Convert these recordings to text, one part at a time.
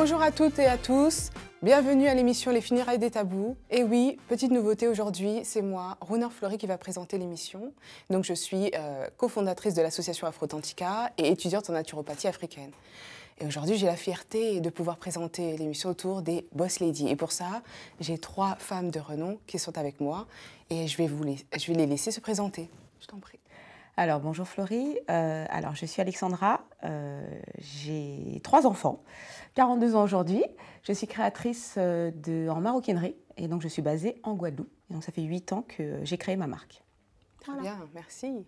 Bonjour à toutes et à tous, bienvenue à l'émission Les Funérailles des Tabous. Et oui, petite nouveauté aujourd'hui, c'est moi, Runeur Fleury, qui va présenter l'émission. Donc je suis euh, cofondatrice de l'association Afrotantica et étudiante en naturopathie africaine. Et aujourd'hui, j'ai la fierté de pouvoir présenter l'émission autour des Boss Ladies. Et pour ça, j'ai trois femmes de renom qui sont avec moi et je vais, vous les, je vais les laisser se présenter. Je t'en prie. Alors, bonjour flory euh, alors, je suis Alexandra. Euh, j'ai trois enfants. 42 ans aujourd'hui. Je suis créatrice euh, de, en maroquinerie et donc je suis basée en Guadeloupe. Et donc ça fait 8 ans que j'ai créé ma marque. Très bien, merci.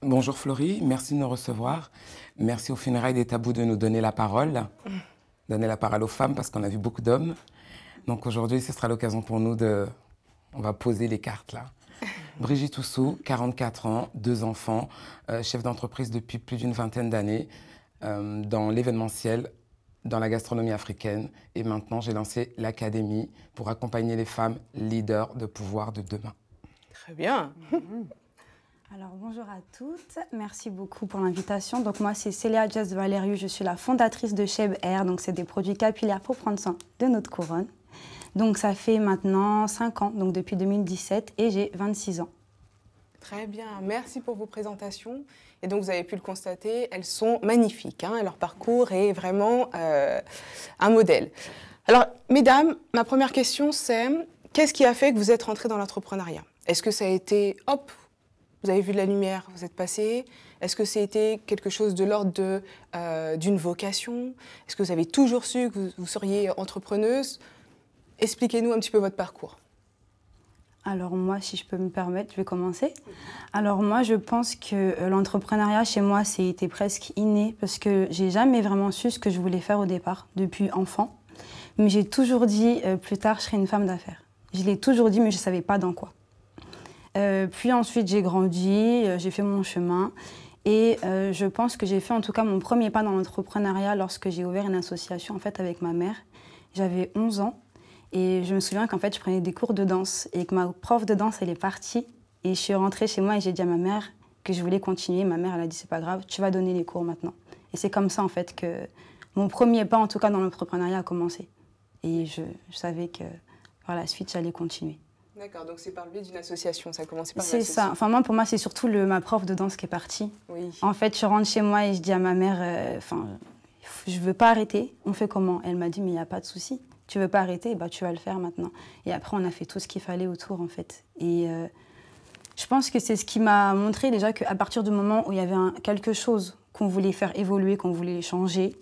Bonjour Florie, merci de nous recevoir. Merci au funérailles des tabous de nous donner la parole, donner la parole aux femmes parce qu'on a vu beaucoup d'hommes. Donc aujourd'hui, ce sera l'occasion pour nous de... On va poser les cartes là. Brigitte Toussou, 44 ans, deux enfants, euh, chef d'entreprise depuis plus d'une vingtaine d'années euh, dans l'événementiel, dans la gastronomie africaine et maintenant j'ai lancé l'académie pour accompagner les femmes leaders de pouvoir de demain. Très bien. Alors bonjour à toutes, merci beaucoup pour l'invitation. Donc moi c'est Célia Just Valériu, je suis la fondatrice de Cheb Air, donc c'est des produits capillaires pour prendre soin de notre couronne. Donc ça fait maintenant 5 ans, donc depuis 2017 et j'ai 26 ans. Très bien, merci pour vos présentations. Et donc vous avez pu le constater, elles sont magnifiques. Hein, leur parcours est vraiment euh, un modèle. Alors, mesdames, ma première question, c'est qu'est-ce qui a fait que vous êtes rentrées dans l'entrepreneuriat Est-ce que ça a été, hop, vous avez vu de la lumière, vous êtes passée Est-ce que c'était quelque chose de l'ordre euh, d'une vocation Est-ce que vous avez toujours su que vous seriez entrepreneuse Expliquez-nous un petit peu votre parcours. Alors moi, si je peux me permettre, je vais commencer. Alors moi, je pense que euh, l'entrepreneuriat chez moi, c'était presque inné parce que j'ai jamais vraiment su ce que je voulais faire au départ, depuis enfant. Mais j'ai toujours dit, euh, plus tard, je serai une femme d'affaires. Je l'ai toujours dit, mais je ne savais pas dans quoi. Euh, puis ensuite, j'ai grandi, j'ai fait mon chemin. Et je pense que j'ai fait en tout cas mon premier pas dans l'entrepreneuriat lorsque j'ai ouvert une association en fait avec ma mère. J'avais 11 ans et je me souviens qu'en fait, je prenais des cours de danse et que ma prof de danse, elle est partie. Et je suis rentrée chez moi et j'ai dit à ma mère que je voulais continuer. Ma mère, elle a dit c'est pas grave, tu vas donner les cours maintenant. Et c'est comme ça en fait que mon premier pas, en tout cas dans l'entrepreneuriat, a commencé. Et je, savais que par la suite, j'allais continuer. D'accord, donc c'est par le biais d'une association, ça a commencé par C'est ça. Enfin, moi, pour moi, c'est surtout le, ma prof de danse qui est partie. Oui. En fait, je rentre chez moi et je dis à ma mère, euh, enfin, je veux pas arrêter, on fait comment Elle m'a dit, mais il n'y a pas de souci tu veux pas arrêter, bah, tu vas le faire maintenant. Et après, on a fait tout ce qu'il fallait autour, en fait. Et euh, je pense que c'est ce qui m'a montré déjà qu'à partir du moment où il y avait un, quelque chose qu'on voulait faire évoluer, qu'on voulait changer,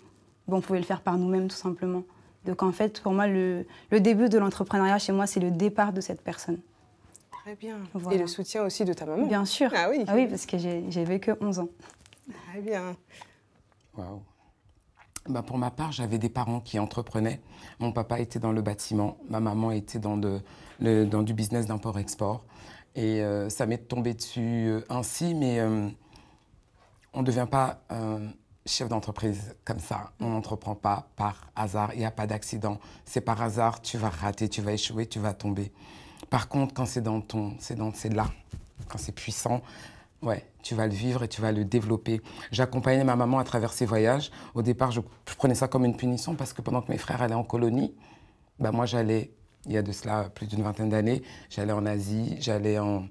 ben, on pouvait le faire par nous-mêmes, tout simplement. Donc, en fait, pour moi, le, début de l'entrepreneuriat chez moi, c'est le départ de cette personne. Très bien. Et le soutien aussi de ta maman. Bien sûr. Ah oui. Ah oui, parce que j'ai vécu 11 ans. Très bien. Waouh. Bah, pour ma part, j'avais des parents qui entreprenaient. Mon papa était dans le bâtiment, ma maman était dans, le, du business d'import-export. Et euh, ça m'est tombé dessus euh, ainsi, mais euh, on ne devient pas chef d'entreprise comme ça. On n'entreprend pas par hasard, il n'y a pas d'accident. C'est par hasard, tu vas rater, tu vas échouer, tu vas tomber. Par contre, quand c'est dans ton, c'est dans, c'est là, quand c'est puissant, Ouais, tu vas le vivre et tu vas le développer. J'accompagnais ma maman à travers ses voyages. Au départ, je, prenais ça comme une punition parce que pendant que mes frères allaient en colonie, bah, moi j'allais, il y a de cela plus d'une vingtaine d'années, j'allais en Asie, j'allais en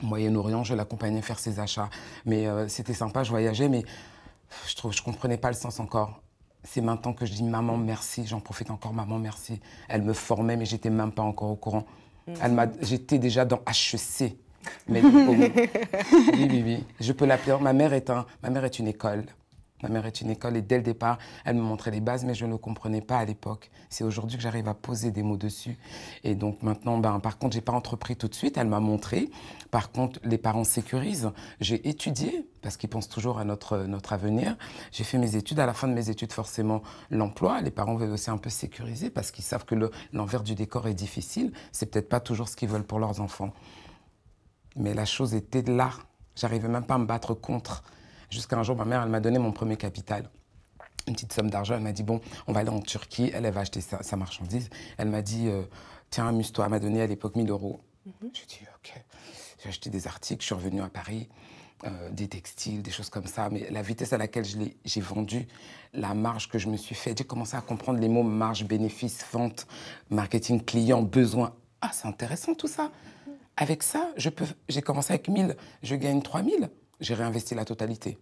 Moyen-Orient, je l'accompagnais faire ses achats. Mais euh, c'était sympa, je voyageais, mais je trouve, je comprenais pas le sens encore. C'est maintenant que je dis maman merci, j'en profite encore, maman merci. Elle me formait, mais j'étais même pas encore au courant. Mhm. j'étais déjà dans HEC. Mais oui, oui, oui. Je peux l'appeler. Ma mère est un, ma mère est une école. Ma mère est une école et dès le départ, elle me montrait les bases, mais je ne comprenais pas à l'époque. C'est aujourd'hui que j'arrive à poser des mots dessus. Et donc maintenant, ben, par contre, je j'ai pas entrepris tout de suite. Elle m'a montré. Par contre, les parents sécurisent. J'ai étudié parce qu'ils pensent toujours à notre notre avenir. J'ai fait mes études. À la fin de mes études, forcément, l'emploi. Les parents veulent aussi un peu sécuriser parce qu'ils savent que l'envers du décor est difficile. C'est peut-être pas toujours ce qu'ils veulent pour leurs enfants mais la chose était là. J'arrivais même pas à me battre contre. Jusqu'à un jour, ma mère, elle m'a donné mon premier capital. Une petite somme d'argent. Elle m'a dit, bon, on va aller en Turquie. Elle, elle va acheter sa, marchandise. Elle m'a dit, euh, tiens, amuse-toi. Elle m'a donné à l'époque 1000 euros. Mhm. J'ai dit, OK. J'ai acheté des articles. Je suis revenue à Paris. Euh, des textiles, des choses comme ça. Mais la vitesse à laquelle j'ai vendu, la marge que je me suis faite, j'ai commencé à comprendre les mots marge, bénéfice, vente, marketing, client, besoin. Ah, c'est intéressant tout ça. Avec ça, j'ai commencé avec 1000, je gagne 3000, j'ai réinvesti la totalité.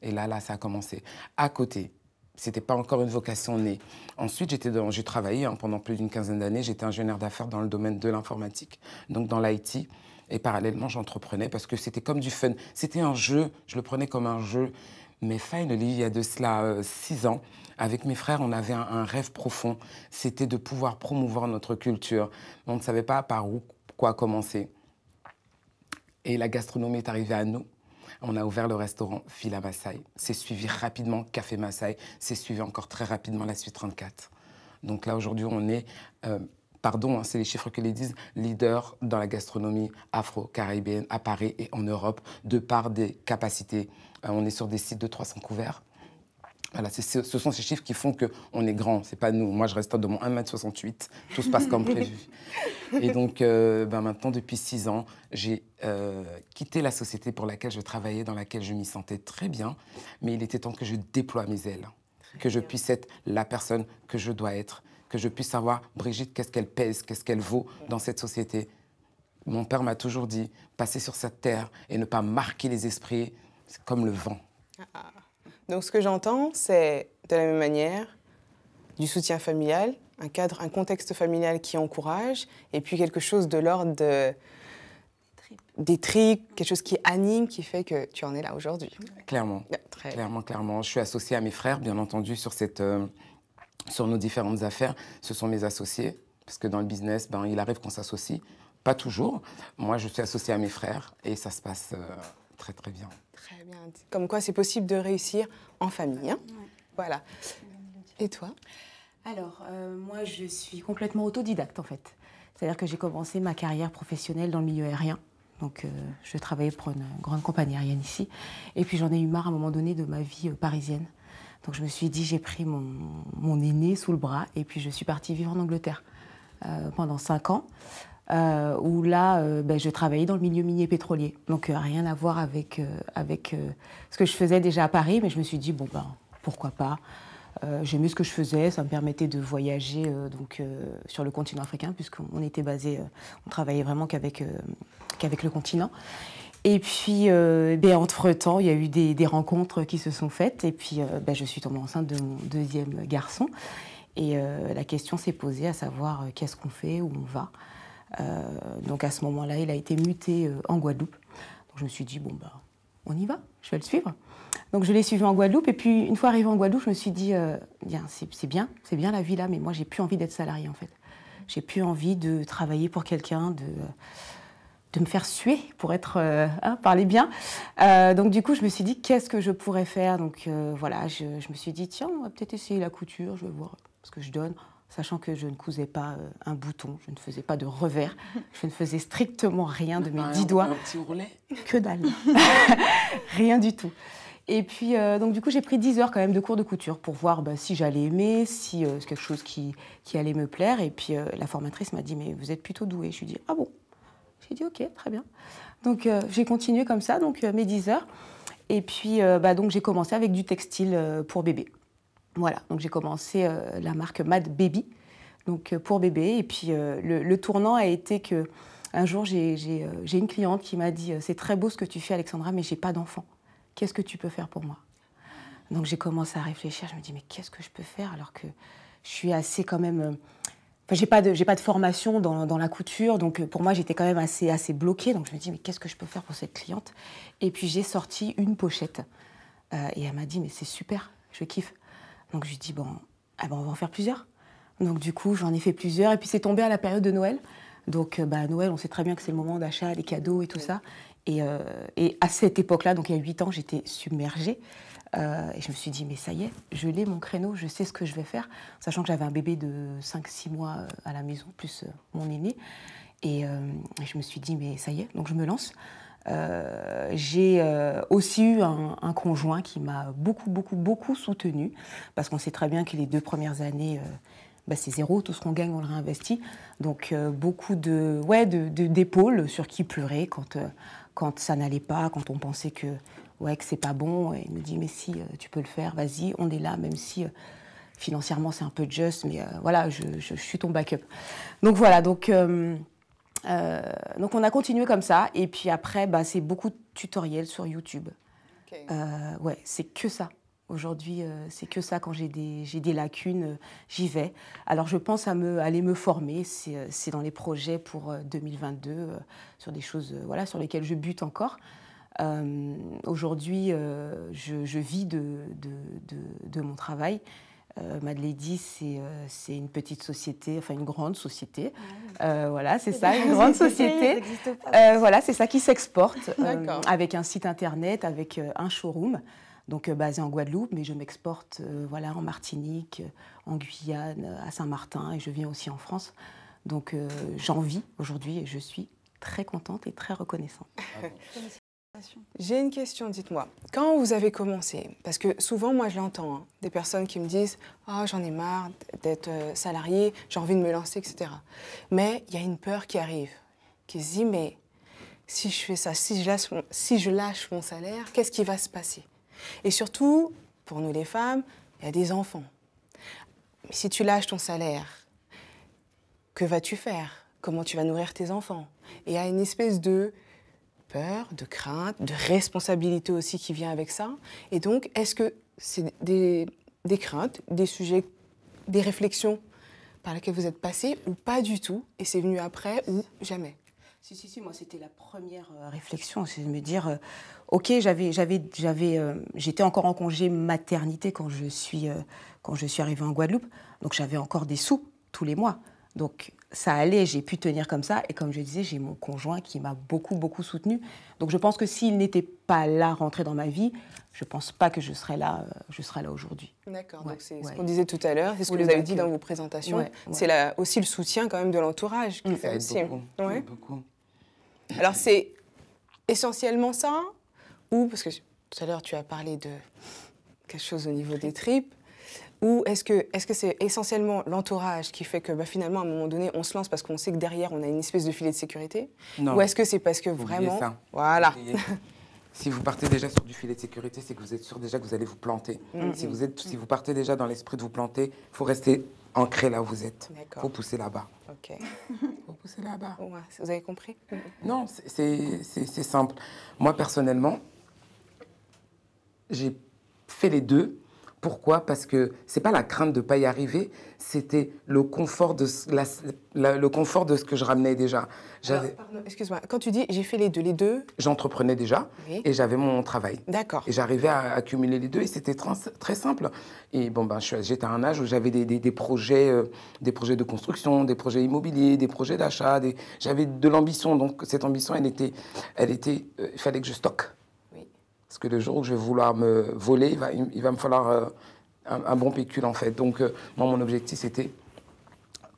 Et là, là, ça a commencé. À côté, c'était pas encore une vocation née. Ensuite, j'étais j'ai travaillé hein, pendant plus d'une quinzaine d'années. J'étais ingénieur d'affaires dans le domaine de l'informatique, donc dans l'IT. Et parallèlement, j'entreprenais parce que c'était comme du fun. C'était un jeu. Je le prenais comme un jeu. Mais finally, il y a de cela euh, six ans, avec mes frères, on avait un, un rêve profond. C'était de pouvoir promouvoir notre culture. On ne savait pas par où quoi commencer. Et la gastronomie est arrivée à nous. On a ouvert le restaurant Fila Massai. C'est suivi rapidement Café Massai. C'est suivi encore très rapidement la Suite 34. Donc là, aujourd'hui, on est, euh, pardon, hein, c'est les chiffres que les disent, leader dans la gastronomie afro-caribéenne à Paris et en Europe, de par des capacités. Euh, on est sur des sites de 300 couverts. Voilà, ce sont ces chiffres qui font qu'on est grand, c'est pas nous. Moi, je reste dans mon 1m68, tout se passe comme prévu. Et donc, euh, ben, maintenant, depuis six ans, j'ai euh, quitté la société pour laquelle je travaillais, dans laquelle je m'y sentais très bien, mais il était temps que je déploie mes ailes, que je puisse être la personne que je dois être, que je puisse savoir, Brigitte, qu'est-ce qu'elle pèse, qu'est-ce qu'elle vaut dans cette société. Mon père m'a toujours dit, passer sur cette terre et ne pas marquer les esprits, c'est comme le vent. Ah, ah, ah. Donc ce que j'entends, c'est de la même manière du soutien familial, un cadre, un contexte familial qui encourage, et puis quelque chose de l'ordre de, des tripes, quelque chose qui anime, qui fait que tu en es là aujourd'hui. Clairement. Ah, très... Clairement, clairement. Je suis associée à mes frères, bien entendu, sur, cette, euh, sur nos différentes affaires. Ce sont mes associés, parce que dans le business, ben, il arrive qu'on s'associe. Pas toujours. Moi, je suis associée à mes frères et ça se passe euh, très très bien. Très bien. Comme quoi c'est possible de réussir en famille. Hein Voilà. Et toi Alors, euh, moi je suis complètement autodidacte en fait. C'est-à-dire que j'ai commencé ma carrière professionnelle dans le milieu aérien. Donc euh, je travaillais pour une grande compagnie aérienne ici. Et puis j'en ai eu marre à un moment donné de ma vie euh, parisienne. Donc je me suis dit, j'ai pris mon, mon, aîné sous le bras et puis je suis partie vivre en Angleterre pendant 5 ans. Euh, où là, euh, ben, je travaillais dans le milieu minier pétrolier. Donc euh, rien à voir avec, ce que je faisais déjà à Paris, mais je me suis dit, bon, ben, pourquoi pas J'aimais ce que je faisais, ça me permettait de voyager donc, sur le continent africain, puisqu'on était basé, on travaillait vraiment qu'avec qu'avec le continent. Et puis, ben, entre-temps, il y a eu des, rencontres qui se sont faites, et puis ben, je suis tombée enceinte de mon deuxième garçon. Et la question s'est posée à savoir qu'est-ce qu'on fait, où on va. Euh, donc à ce moment-là, il a été muté euh, en Guadeloupe. Donc je me suis dit, bon, bah, on y va, je vais le suivre. Donc je l'ai suivi en Guadeloupe. Et puis une fois arrivé en Guadeloupe, je me suis dit, euh, c'est bien, c'est bien la vie là, mais moi j'ai plus envie d'être salarié en fait. J'ai plus envie de travailler pour quelqu'un, de, de me faire suer pour être euh, hein, parler bien. donc du coup, je me suis dit, qu'est-ce que je pourrais faire Donc voilà, je, je, me suis dit, tiens, on va peut-être essayer la couture, je vais voir ce que je donne sachant que je ne cousais pas euh, un bouton, je ne faisais pas de revers, je ne faisais strictement rien de mes dix doigts. Un petit Que dalle Rien du tout. Et puis, euh, donc du coup, j'ai pris 10 heures quand même de cours de couture pour voir bah, si j'allais aimer, si euh, c'est quelque chose qui, allait me plaire. Et puis, la formatrice m'a dit, mais vous êtes plutôt douée. Je lui ai dit, ah bon J'ai dit, ok, très bien. Donc, j'ai continué comme ça, donc mes 10 heures. Et puis, bah, donc j'ai commencé avec du textile pour bébé. Voilà, donc j'ai commencé euh, la marque Mad Baby, donc euh, pour bébé. Et puis euh, le, tournant a été que un jour j'ai une cliente qui m'a dit c'est très beau ce que tu fais Alexandra, mais j'ai pas d'enfant. Qu'est-ce que tu peux faire pour moi Donc j'ai commencé à réfléchir. Je me dis mais qu'est-ce que je peux faire alors que je suis assez quand même Enfin, j'ai pas de j'ai pas de formation dans, la couture, donc pour moi j'étais quand même assez assez bloquée. Donc je me dis mais qu'est-ce que je peux faire pour cette cliente Et puis j'ai sorti une pochette et elle m'a dit mais c'est super, je kiffe. Donc je dis, bon, dit, ah ben, on va en faire plusieurs. Donc du coup, j'en ai fait plusieurs. Et puis c'est tombé à la période de Noël. Donc euh, bah, Noël, on sait très bien que c'est le moment d'achat, des cadeaux et tout ça. Euh, et, à cette époque-là, donc il y a 8 ans, j'étais submergée. Euh, et je me suis dit, mais ça y est, je l'ai mon créneau, je sais ce que je vais faire, sachant que j'avais un bébé de 5-6 mois à la maison, plus mon aîné. Et je me suis dit, mais ça y est, donc je me lance. Euh, j'ai euh, aussi eu un, conjoint qui m'a beaucoup, beaucoup, beaucoup soutenu, parce qu'on sait très bien que les deux premières années, euh, bah, c'est zéro, tout ce qu'on gagne, on le réinvestit. Donc beaucoup de, ouais, de, d'épaules sur qui pleurer quand, quand ça n'allait pas, quand on pensait que, ouais, que c'est pas bon. Et il me dit, mais si, tu peux le faire, vas-y, on est là, même si financièrement c'est un peu juste, mais voilà, je, je, suis ton backup. Donc voilà, donc euh, donc on a continué comme ça. Et puis après, bah, c'est beaucoup de tutoriels sur YouTube. Euh, ouais, c'est que ça. Aujourd'hui, euh, c'est que ça. Quand j'ai des, des, lacunes, j'y vais. Alors, je pense à me, aller me former. C'est dans les projets pour 2022, sur des choses voilà, sur lesquelles je bute encore. Aujourd'hui, je, vis de, de, de, de mon travail. Euh, Mad Lady, euh, c'est une petite société, enfin une grande société. Ah euh, voilà, c'est ça, une grande société. voilà, c'est ça qui s'exporte avec un site internet, avec un showroom. Donc basé en Guadeloupe, mais je m'exporte voilà en Martinique, en Guyane, à Saint-Martin et je viens aussi en France. Donc j'en vis aujourd'hui et je suis très contente et très reconnaissante. Ah j'ai une question, dites-moi. Quand vous avez commencé, parce que souvent, moi, je l'entends, hein, des personnes qui me disent Ah, oh, j'en ai marre d'être euh, salariée, j'ai envie de me lancer, etc. Mais il y a une peur qui arrive, qui se dit Mais si je fais ça, si je lâche mon, si je lâche mon salaire, qu'est-ce qui va se passer Et surtout, pour nous les femmes, il y a des enfants. si tu lâches ton salaire, que vas-tu faire Comment tu vas nourrir tes enfants Et il y a une espèce de peur, de crainte, de responsabilité aussi qui vient avec ça. Et donc, est-ce que c'est des, craintes, des sujets, des réflexions par lesquelles vous êtes passé ou pas du tout Et c'est venu après ou jamais si, si, si, moi c'était la première euh, réflexion, c'est de me dire, euh, ok, j'avais, euh, j'étais encore en congé maternité quand je suis, quand je suis arrivée en Guadeloupe, donc j'avais encore des sous tous les mois. Donc ça allait, j'ai pu tenir comme ça. Et comme je disais, j'ai mon conjoint qui m'a beaucoup, beaucoup soutenu. Donc je pense que s'il n'était pas là, rentré dans ma vie, je pense pas que je serais là, euh, je serais là aujourd'hui. D'accord. donc c'est ce qu'on disait tout à l'heure, c'est ce que vous avez dit dans euh, vos présentations. c'est aussi le soutien quand même de l'entourage qui mmh, fait aussi. Beaucoup. beaucoup. Alors c'est essentiellement ça, ou parce que tout à l'heure tu as parlé de quelque chose au niveau des tripes. Ou est-ce que c'est -ce c'est essentiellement l'entourage qui fait que bah, finalement, à un moment donné, on se lance parce qu'on sait que derrière, on a une espèce de filet de sécurité non. Ou est-ce que c'est parce que vraiment... Ça. Voilà. Si vous partez déjà sur du filet de sécurité, c'est que vous êtes sûr déjà que vous allez vous planter. Mm, si, mm. vous êtes, si vous partez déjà dans l'esprit de vous planter, il faut rester ancré là où vous êtes. Il faut pousser là-bas. OK. faut pousser là-bas. Ouais, vous avez compris Non, c'est simple. Moi, personnellement, j'ai fait les deux pourquoi Parce que c'est pas la crainte de pas y arriver, c'était le confort de le confort de ce que je ramenais déjà. Excuse-moi. Quand tu dis j'ai fait les deux, les deux. J'entreprenais déjà et j'avais mon travail. D'accord. Et j'arrivais à accumuler les deux et c'était très simple. Et bon ben j'étais à un âge où j'avais des, projets, euh, des projets de construction, des projets immobiliers, des projets d'achat. J'avais de l'ambition. Donc cette ambition, elle était, elle était, euh, il fallait que je stocke. Parce que le jour où je vais vouloir me voler, il va, me falloir euh, un, bon pécule, en fait. Donc, euh, moi, mon objectif, c'était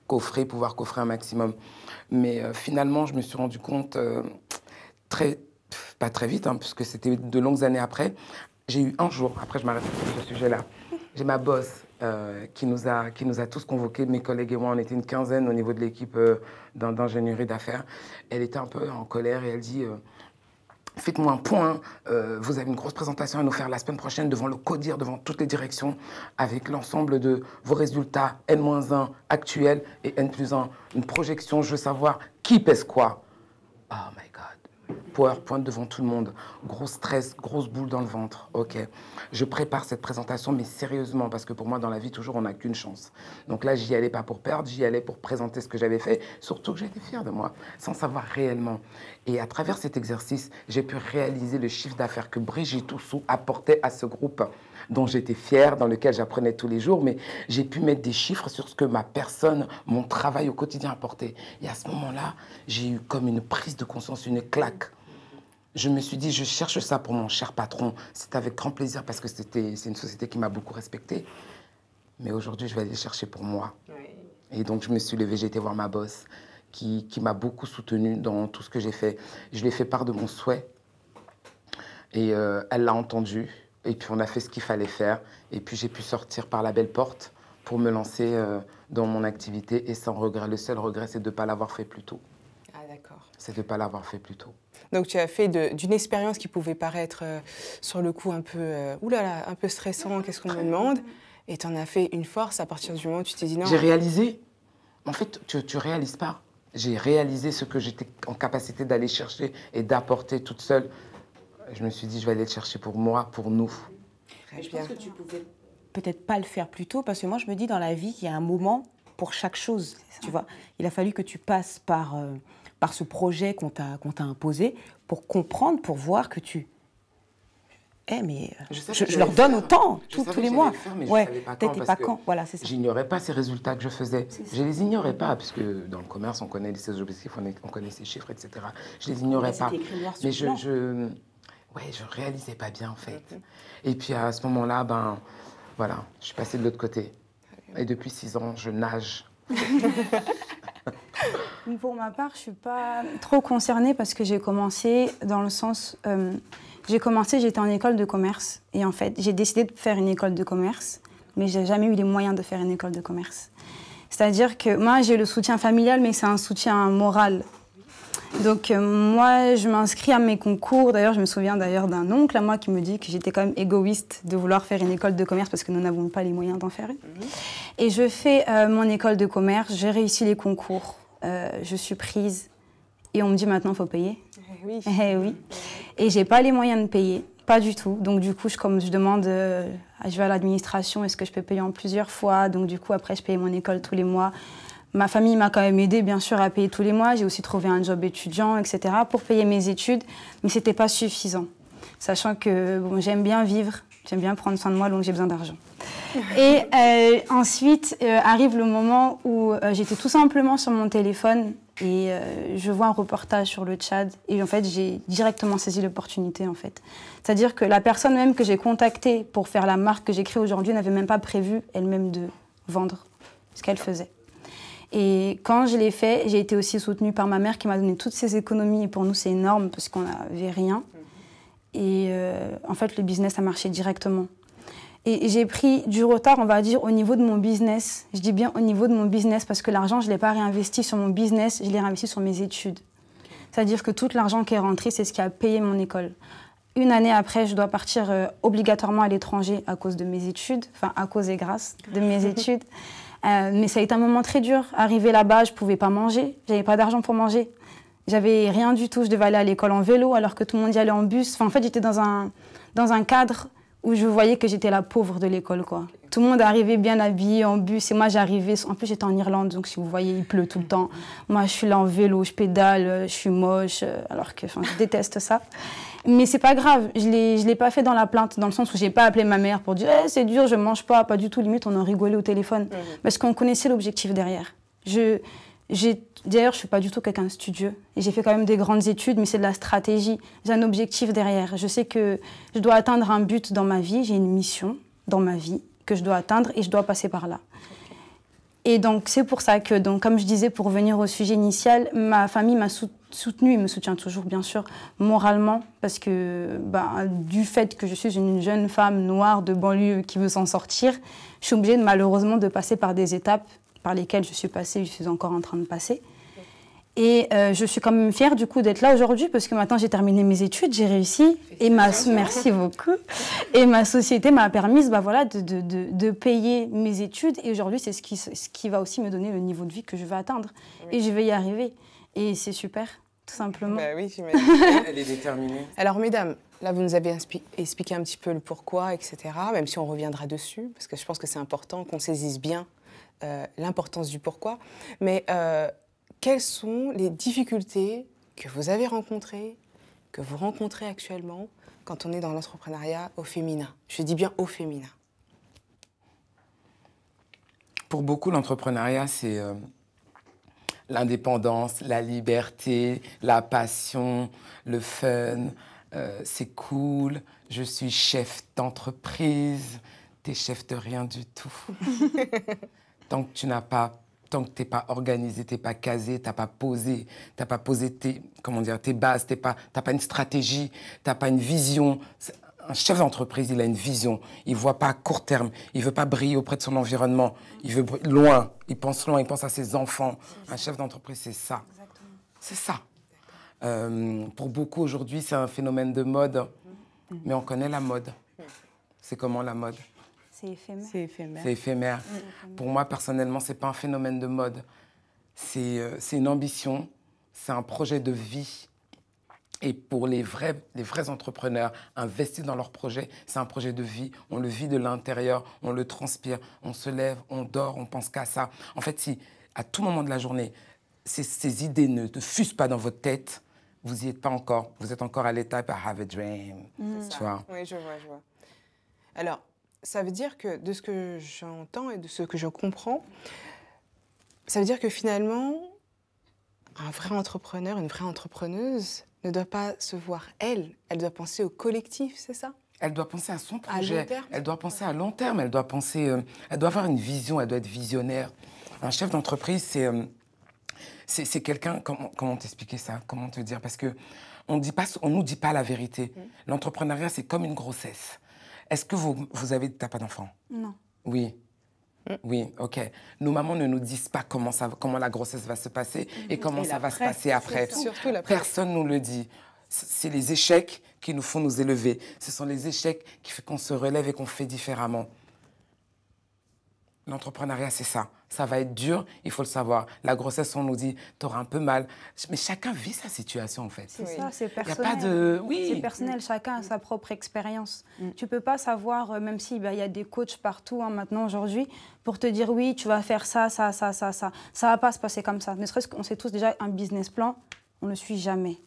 coffrer, pouvoir coffrer un maximum. Mais euh, finalement, je me suis rendu compte très, pas très vite, hein, puisque c'était de longues années après. J'ai eu un jour, après je m'arrête sur ce sujet-là, j'ai ma boss qui, nous a, qui nous a tous convoqués, mes collègues et moi, on était une quinzaine au niveau de l'équipe d'ingénierie d'affaires. Elle était un peu en colère et elle dit, Faites-moi un point. Euh, vous avez une grosse présentation à nous faire la semaine prochaine devant le CODIR, devant toutes les directions, avec l'ensemble de vos résultats N-1 actuels et N plus 1. Une projection, je veux savoir qui pèse quoi. Oh my Pointe devant tout le monde. Gros stress, grosse boule dans le ventre. Ok. Je prépare cette présentation, mais sérieusement, parce que pour moi, dans la vie, toujours, on n'a qu'une chance. Donc là, j'y allais pas pour perdre, j'y allais pour présenter ce que j'avais fait, surtout que j'étais fier de moi, sans savoir réellement. Et à travers cet exercice, j'ai pu réaliser le chiffre d'affaires que Brigitte Oussou apportait à ce groupe dont j'étais fier, dans lequel j'apprenais tous les jours, mais j'ai pu mettre des chiffres sur ce que ma personne, mon travail au quotidien apportait. Et à ce moment-là, j'ai eu comme une prise de conscience, une claque je me suis dit, je cherche ça pour mon cher patron. C'est avec grand plaisir parce que c'était, c'est une société qui m'a beaucoup respecté Mais aujourd'hui, je vais aller chercher pour moi. Et donc, je me suis levée, j'ai été voir ma boss qui, m'a beaucoup soutenue dans tout ce que j'ai fait. Je lui ai fait part de mon souhait et euh, elle l'a entendu. Et puis, on a fait ce qu'il fallait faire. Et puis, j'ai pu sortir par la belle porte pour me lancer euh, dans mon activité et sans regret. Le seul regret, c'est de ne pas l'avoir fait plus tôt. Ah, d'accord. C'est de ne pas l'avoir fait plus tôt. Donc tu as fait d'une expérience qui pouvait paraître euh, sur le coup un peu, euh, un peu stressant, qu'est-ce qu'on me demande Et tu en as fait une force à partir du moment où tu t'es dit non. J'ai réalisé. En fait, tu, ne réalises pas. J'ai réalisé ce que j'étais en capacité d'aller chercher et d'apporter toute seule. Je me suis dit, je vais aller le chercher pour moi, pour nous. je pense que tu pouvais peut-être pas le faire plus tôt, parce que moi, je me dis dans la vie qu'il y a un moment pour chaque chose, tu vois. Il a fallu que tu passes par... Euh, par ce projet qu'on t'a imposé pour comprendre, pour voir que tu eh mais euh, je, leur donne autant tous les mois. mais ouais, peut pas quand. Voilà, J'ignorais pas ces résultats que je faisais. Je les ignorais pas puisque dans le commerce on connaît ses objectifs, on, connaît ces chiffres, etc. Je les ignorais pas. Mais je, je, ouais, je réalisais pas bien en fait. Mm-hmm. Et puis à ce moment-là, ben voilà, je suis passée de l'autre côté. Et depuis six ans, je nage. Pour ma part, je suis pas trop concernée parce que j'ai commencé dans le sens, euh, j'ai commencé, j'étais en école de commerce et en fait, j'ai décidé de faire une école de commerce, mais j'ai jamais eu les moyens de faire une école de commerce. C'est-à-dire que moi, j'ai le soutien familial, mais c'est un soutien moral. Donc euh, moi, je m'inscris à mes concours. D'ailleurs, je me souviens d'ailleurs d'un oncle à moi qui me dit que j'étais quand même égoïste de vouloir faire une école de commerce parce que nous n'avons pas les moyens d'en faire une. Mhm. Et je fais euh, mon école de commerce, j'ai réussi les concours. Euh, je suis prise et on me dit maintenant faut payer. Eh oui. Eh oui. Et j'ai pas les moyens de payer, pas du tout. Donc du coup, je, comme je demande, euh, je vais à l'administration, est-ce que je peux payer en plusieurs fois Donc du coup, après, je paye mon école tous les mois. Ma famille m'a quand même aidé, bien sûr, à payer tous les mois. J'ai aussi trouvé un job étudiant, etc., pour payer mes études, mais c'était pas suffisant. Sachant que j'aime bien vivre, J'aime bien prendre soin de moi, donc j'ai besoin d'argent. Et euh, ensuite euh, arrive le moment où euh, j'étais tout simplement sur mon téléphone et je vois un reportage sur le Tchad et en fait j'ai directement saisi l'opportunité en fait. C'est-à-dire que la personne même que j'ai contactée pour faire la marque que j'écris aujourd'hui n'avait même pas prévu elle-même de vendre ce qu'elle faisait. Et quand je l'ai fait, j'ai été aussi soutenue par ma mère qui m'a donné toutes ses économies et pour nous c'est énorme parce qu'on n'avait rien. Et euh, en fait, le business a marché directement. Et j'ai pris du retard, on va dire, au niveau de mon business. Je dis bien au niveau de mon business parce que l'argent, je ne l'ai pas réinvesti sur mon business, je l'ai réinvesti sur mes études. C'est-à-dire que tout l'argent qui est rentré, c'est ce qui a payé mon école. Une année après, je dois partir euh, obligatoirement à l'étranger à cause de mes études, enfin à cause et grâce de mes études. Euh, mais ça a été un moment très dur. Arrivé là-bas, je ne pouvais pas manger, je n'avais pas d'argent pour manger. J'avais rien du tout. Je devais aller à l'école en vélo alors que tout le monde y allait en bus. Enfin, en fait, j'étais dans un, dans un cadre où je voyais que j'étais la pauvre de l'école, quoi. Tout le monde arrivait bien habillé en bus et moi j'arrivais. En plus j'étais en Irlande, donc si vous voyez, il pleut tout le temps. Moi je suis là en vélo, je pédale, euh, je suis moche, euh, alors que je déteste ça. Mais c'est pas grave, je l'ai, je l'ai pas fait dans la plainte, dans le sens où j'ai pas appelé ma mère pour dire «Eh, c'est dur, je mange pas, pas du tout. Limite on a rigolé au téléphone, mmh. parce qu'on connaissait l'objectif derrière. Je, D'ailleurs, je ne suis pas du tout quelqu'un de studieux. J'ai fait quand même des grandes études, mais c'est de la stratégie. J'ai un objectif derrière. Je sais que je dois atteindre un but dans ma vie, j'ai une mission dans ma vie que je dois atteindre et je dois passer par là. Et donc c'est pour ça que, donc, comme je disais, pour venir au sujet initial, ma famille m'a soutenue et me soutient toujours, bien sûr, moralement, parce que bah, du fait que je suis une jeune femme noire de banlieue qui veut s'en sortir, je suis obligée malheureusement de passer par des étapes par lesquelles je suis passée, je suis encore en train de passer. Et euh, je suis quand même fière du coup d'être là aujourd'hui parce que maintenant j'ai terminé mes études, j'ai réussi et ma merci beaucoup et ma société m'a permis bah, voilà de, de, de, payer mes études et aujourd'hui c'est ce qui, ce qui va aussi me donner le niveau de vie que je vais atteindre et je vais y arriver et c'est super tout simplement. Bah oui elle est déterminée. Alors mesdames, là vous nous avez expliqué un petit peu le pourquoi etc. Même si on reviendra dessus parce que je pense que c'est important qu'on saisisse bien euh, l'importance du pourquoi, mais euh, quelles sont les difficultés que vous avez rencontrées, que vous rencontrez actuellement quand on est dans l'entrepreneuriat au féminin Je dis bien au féminin. Pour beaucoup, l'entrepreneuriat, c'est euh, l'indépendance, la liberté, la passion, le fun. c'est cool, je suis chef d'entreprise, t'es chef de rien du tout. tant que tu n'as pas tant que n'es pas organisé, t'es pas casé, t'as pas posé, t'as pas posé tes, comment dire, tes bases, tu n'as pas une stratégie, tu n'as pas une vision. Un chef d'entreprise, il a une vision. Il ne voit pas à court terme. Il ne veut pas briller auprès de son environnement. Il veut loin. Il pense loin. Il pense à ses enfants. Un chef d'entreprise, c'est ça. C'est ça. Euh, pour beaucoup aujourd'hui, c'est un phénomène de mode. Mm. Mais on connaît la mode. C'est comment la mode c'est éphémère. C'est éphémère. Mm. Mm. Pour moi, personnellement, c'est pas un phénomène de mode. Euh, c'est une ambition, c'est un projet de vie. Et pour les vrais, les vrais entrepreneurs, investir dans leur projet, c'est un projet de vie. On le vit de l'intérieur, on le transpire, on se lève, on dort, on pense qu'à ça. En fait, si à tout moment de la journée, ces, ces idées ne, ne, fusent pas dans votre tête, vous n'y êtes pas encore. Vous êtes encore à l'étape I have a dream. Mm. Oui, je vois, je vois. Alors, ça veut dire que, de ce que j'entends et de ce que je comprends, ça veut dire que finalement, un vrai entrepreneur, une vraie entrepreneuse ne doit pas se voir elle, elle doit penser au collectif, c'est ça elle doit penser à son projet, elle doit penser à long terme, elle doit penser, euh, elle doit avoir une vision, elle doit être visionnaire. Un chef d'entreprise, c'est euh, quelqu'un comment, comment t'expliquer ça, comment te dire parce que on dit nous dit pas la vérité. Mm. L'entrepreneuriat, c'est comme une grossesse. Est-ce que vous, vous avez... T'as pas d'enfant Non. Oui. Mm. Oui, ok. Nos mamans ne nous disent pas comment, ça, comment la grossesse va se passer et comment ça va se passer après. Personne ne nous le dit. C'est les échecs qui nous font nous élever. Ce sont les échecs qui font qu'on se relève et qu'on fait différemment. L'entrepreneuriat, c'est ça. Ça va être dur, il faut le savoir. La grossesse, on nous dit, t'auras un peu mal. Mais chacun vit sa situation, en fait. C'est ça, c'est personnel. a pas de... Oui. C'est personnel, chacun a sa propre expérience. Tu mm. Tu peux pas savoir, euh, même s'il bah, y a des coachs partout, hein, maintenant, aujourd'hui, pour te dire, oui, tu vas faire ça, ça, ça, ça, ça. Ça va pas se passer comme ça. Ne serait-ce qu'on sait tous déjà un business plan, on ne le suit jamais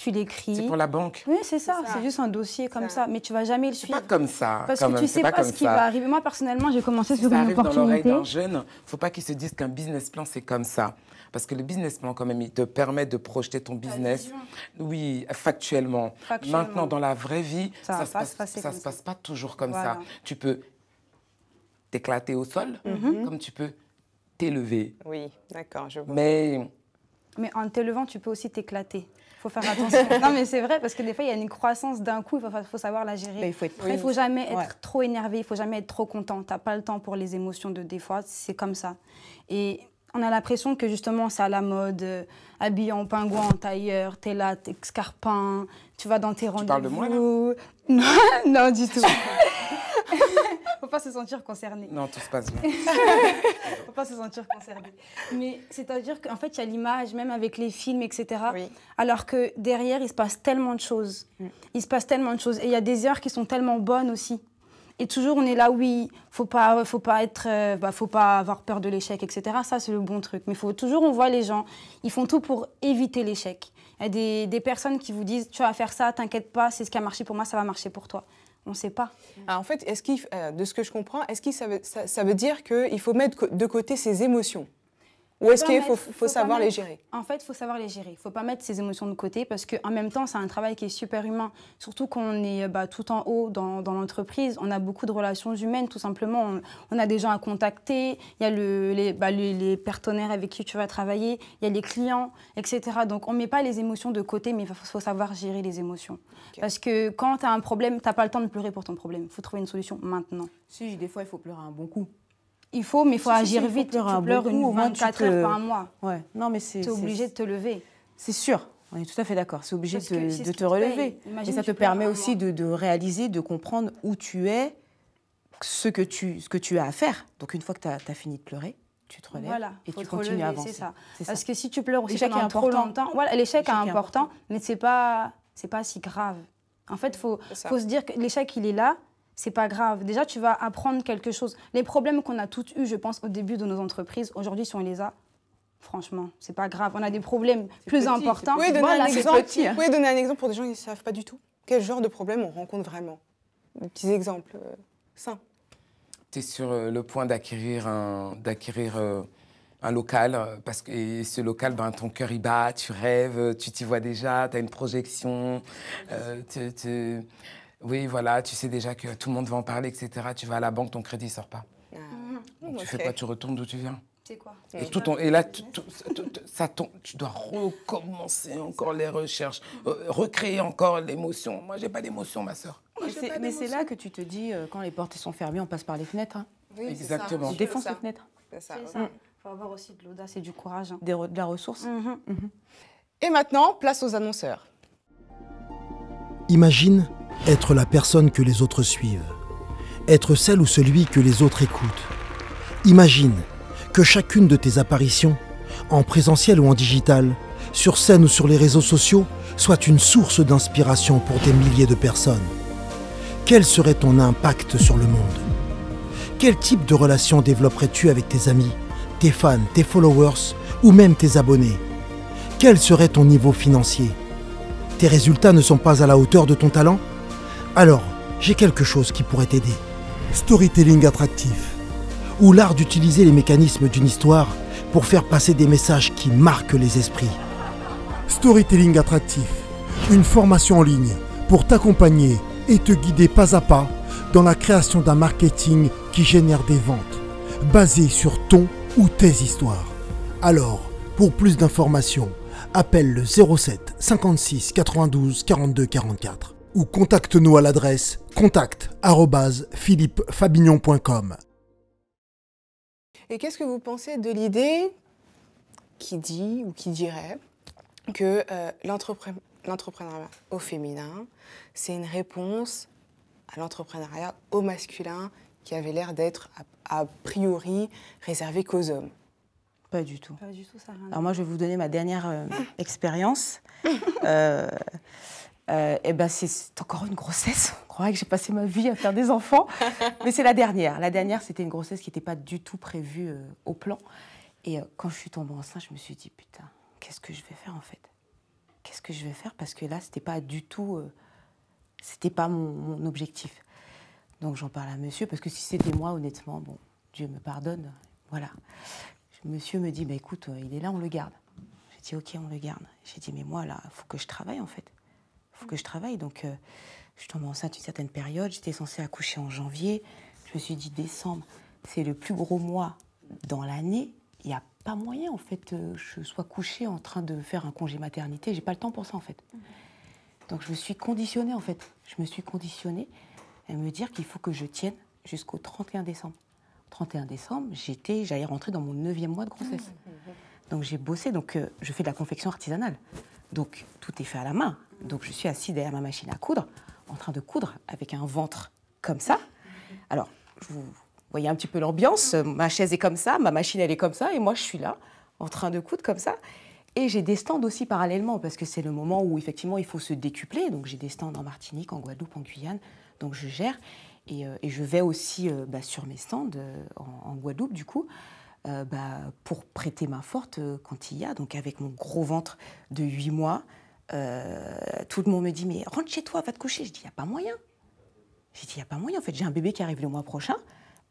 tu l'écris. C'est pour la banque. Oui, c'est ça. C'est juste un dossier comme ça. mais tu vas jamais le suivre. Pas comme ça. Parce que tu sais pas, ce qui va arriver. Moi personnellement, j'ai commencé sur ça une arrive dans l'oreille d'un jeune. Faut pas qu'ils se disent qu'un business plan c'est comme ça. Parce que le business plan, quand même, il te permet de projeter ton business. Oui, factuellement. Maintenant, dans la vraie vie, ça, ne se, passe, ça se passe pas toujours comme ça. Tu peux t'éclater au sol, mhm. comme tu peux t'élever. Oui, d'accord, je vois. Mais mais en t'élevant, tu peux aussi t'éclater faut faire attention. non, mais c'est vrai, parce que des fois, il y a une croissance d'un coup, il faut, savoir la gérer. il faut être prêt. Il faut jamais être trop énervé, il faut jamais être trop content. Tu n'as pas le temps pour les émotions de des fois, c'est comme ça. Et on a l'impression que justement, c'est à la mode, euh, habillé en pingouin, en tailleur, t'es là, t'es escarpin, tu vas dans tes rendez-vous. Tu parles de moi, là Non, non, du tout. faut pas se sentir concerné. Non, tout se passe bien. faut pas se sentir concerné. Mais c'est-à-dire qu'en fait, il y a l'image, même avec les films, etc. Alors que derrière, il se passe tellement de choses. Mm. Il se passe tellement de choses. Et il y a des heures qui sont tellement bonnes aussi. Et toujours, on est là, oui, faut pas, faut pas être, euh, bah, faut pas avoir peur de l'échec, etc. Ça, c'est le bon truc. Mais faut toujours, on voit les gens, ils font tout pour éviter l'échec. Il y a des, des personnes qui vous disent, tu vas faire ça, t'inquiète pas, c'est ce qui a marché pour moi, ça va marcher pour toi on sait pas. Ah, en fait, euh, de ce que je comprends, est-ce ça ça veut dire qu'il faut mettre de côté ses émotions ou est-ce qu'il faut, savoir les gérer En fait, il faut savoir les gérer. Il ne faut pas mettre ses émotions de côté parce qu'en même temps, c'est un travail qui est super humain. Surtout qu'on est bah, tout en haut dans, l'entreprise, on a beaucoup de relations humaines, tout simplement. On, a des gens à contacter, il y a bah, les, partenaires avec qui tu vas travailler, il y a les clients, etc. Donc, on ne met pas les émotions de côté, mais il faut savoir gérer les émotions. Parce que quand tu as un problème, tu n'as pas le temps de pleurer pour ton problème. Il faut trouver une solution maintenant. Si, des fois, il faut pleurer un bon coup. Il faut, mais il faut agir vite. tu pleures une 24 heures par mois. Ouais. Non, mais c'est. obligé de te lever. C'est sûr. On est tout à fait d'accord. C'est obligé de, te relever. Et ça te permet aussi de, de, réaliser, de comprendre où tu es, ce que tu, ce que tu as à faire. Donc une fois que tu as, fini de pleurer, tu te relèves et tu continues à avancer. Ça. Parce que si tu pleures aussi pendant trop longtemps, voilà, l'échec est important, mais c'est pas, c'est pas si grave. En fait, faut, faut se dire que l'échec il est là, c'est pas grave. Déjà, tu vas apprendre quelque chose. Les problèmes qu'on a tous eu, je pense, au début de nos entreprises, aujourd'hui, si on les a, Franchement, c'est pas grave. On a des problèmes plus importants. Vous pouvez, donner un exemple, donner un exemple pour des gens qui ne savent pas du tout quel genre de problème on rencontre vraiment. Des petits exemples euh, ça. Tu es sur euh, le point d'acquérir un, euh, un local, parce que et ce local, ben, ton cœur y bat, tu rêves, tu t'y vois déjà, tu as une projection oui, voilà, tu sais déjà que tout le monde va en parler, etc. Tu vas à la banque, ton crédit ne sort pas. Ah. Mmh. Tu fais quoi Tu retournes d'où tu viens C'est quoi et, tout là, ça tu dois recommencer encore les recherches, euh, recréer encore l'émotion. Moi, j'ai pas d'émotion, ma soeur. mais c'est là que tu te dis, euh, quand les portes sont fermées, on passe par les fenêtres. Hein. Oui, Exactement. Ça. Tu défends les fenêtres. ça. Il faut avoir aussi de l'audace et du courage. Hein. de la ressource. Mmh. Mmh. Et maintenant, place aux annonceurs. Imagine être la personne que les autres suivent, être celle ou celui que les autres écoutent. Imagine que chacune de tes apparitions, en présentiel ou en digital, sur scène ou sur les réseaux sociaux, soit une source d'inspiration pour des milliers de personnes. Quel serait ton impact sur le monde Quel type de relation développerais-tu avec tes amis, tes fans, tes followers ou même tes abonnés Quel serait ton niveau financier Tes résultats ne sont pas à la hauteur de ton talent alors, j'ai quelque chose qui pourrait t'aider. Storytelling attractif, ou l'art d'utiliser les mécanismes d'une histoire pour faire passer des messages qui marquent les esprits. Storytelling attractif, une formation en ligne pour t'accompagner et te guider pas à pas dans la création d'un marketing qui génère des ventes, basé sur ton ou tes histoires. Alors, pour plus d'informations, appelle le 07 56 92 42 44 ou contacte-nous à l'adresse contact@philippefabignon.com. Et qu'est-ce que vous pensez de l'idée qui dit ou qui dirait que euh, l'entrepreneuriat au féminin, c'est une réponse à l'entrepreneuriat au masculin qui avait l'air d'être a, priori réservé qu'aux hommes Pas du tout. Pas du tout ça, Alors moi, je vais vous donner ma dernière euh, expérience. Euh, et euh, eh ben c'est encore une grossesse. On croirait que j'ai passé ma vie à faire des enfants, mais c'est la dernière. La dernière, c'était une grossesse qui n'était pas du tout prévue euh, au plan. Et euh, quand je suis tombée enceinte, je me suis dit putain, qu'est-ce que je vais faire en fait Qu'est-ce que je vais faire Parce que là, c'était pas du tout, c'était pas mon, objectif. Donc j'en parle à Monsieur parce que si c'était moi, honnêtement, bon, Dieu me pardonne, voilà. Monsieur me dit bah écoute, il est là, on le garde. J'ai dit ok, on le garde. J'ai dit mais moi là, faut que je travaille en fait faut que je travaille. Donc, euh, je tombe enceinte une certaine période. J'étais censée accoucher en janvier. Je me suis dit décembre, c'est le plus gros mois dans l'année. Il n'y a pas moyen, en fait, que euh, je sois couchée en train de faire un congé maternité. J'ai pas le temps pour ça, en fait. Mhm. Donc, je me suis conditionnée, en fait. Je me suis conditionnée à me dire qu'il faut que je tienne jusqu'au 31 décembre. 31 décembre, j'étais, j'allais rentrer dans mon neuvième mois de grossesse. Mhm. Donc j'ai bossé, donc euh, je fais de la confection artisanale. Donc tout est fait à la main. Donc je suis assise derrière ma machine à coudre, en train de coudre avec un ventre comme ça. Alors, vous voyez un petit peu l'ambiance, ma chaise est comme ça, ma machine elle est comme ça, et moi je suis là, en train de coudre comme ça. Et j'ai des stands aussi parallèlement, parce que c'est le moment où effectivement il faut se décupler. Donc j'ai des stands en Martinique, en Guadeloupe, en Guyane, donc je gère. Et, euh, je vais aussi euh, bah, sur mes stands euh, en, Guadeloupe, du coup, bah, pour prêter ma forte quand il y a. Donc avec mon gros ventre de 8 mois, euh, tout le monde me dit Mais rentre chez toi, va te coucher. Je dis Il n'y a pas moyen. J'ai dit Il n'y a pas moyen. En fait, j'ai un bébé qui arrive le mois prochain.